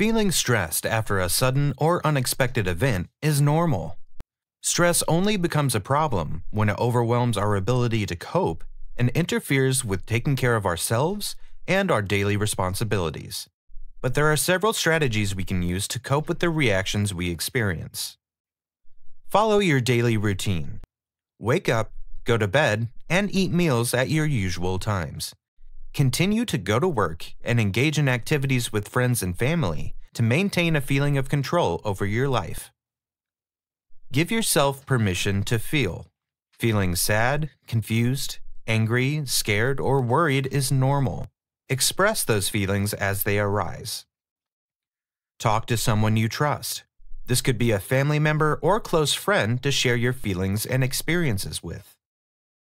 Feeling stressed after a sudden or unexpected event is normal. Stress only becomes a problem when it overwhelms our ability to cope and interferes with taking care of ourselves and our daily responsibilities. But there are several strategies we can use to cope with the reactions we experience. Follow your daily routine. Wake up, go to bed, and eat meals at your usual times. Continue to go to work and engage in activities with friends and family to maintain a feeling of control over your life. Give yourself permission to feel. Feeling sad, confused, angry, scared, or worried is normal. Express those feelings as they arise. Talk to someone you trust. This could be a family member or close friend to share your feelings and experiences with.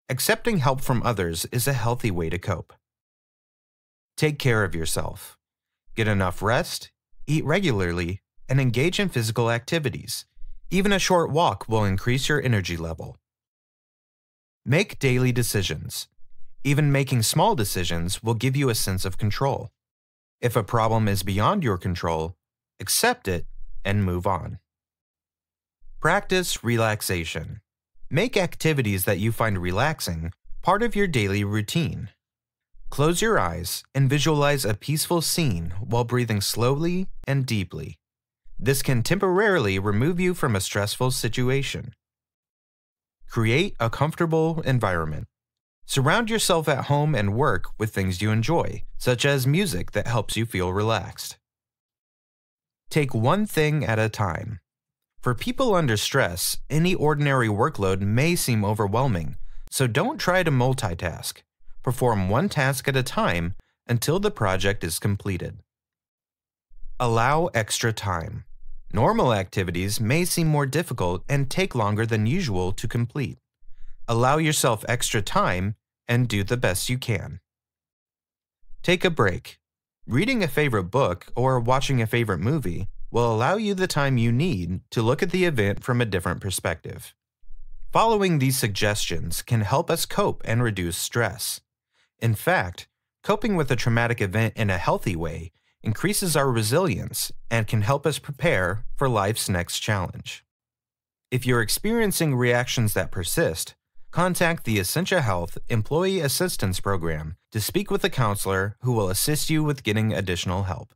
Accepting help from others is a healthy way to cope. Take care of yourself. Get enough rest, eat regularly, and engage in physical activities. Even a short walk will increase your energy level. Make daily decisions. Even making small decisions will give you a sense of control. If a problem is beyond your control, accept it and move on. Practice relaxation. Make activities that you find relaxing part of your daily routine. Close your eyes and visualize a peaceful scene while breathing slowly and deeply. This can temporarily remove you from a stressful situation. Create a comfortable environment. Surround yourself at home and work with things you enjoy, such as music that helps you feel relaxed. Take one thing at a time. For people under stress, any ordinary workload may seem overwhelming, so don't try to multitask perform one task at a time until the project is completed. Allow extra time. Normal activities may seem more difficult and take longer than usual to complete. Allow yourself extra time and do the best you can. Take a break. Reading a favorite book or watching a favorite movie will allow you the time you need to look at the event from a different perspective. Following these suggestions can help us cope and reduce stress. In fact, coping with a traumatic event in a healthy way increases our resilience and can help us prepare for life's next challenge. If you're experiencing reactions that persist, contact the Essentia Health Employee Assistance Program to speak with a counselor who will assist you with getting additional help.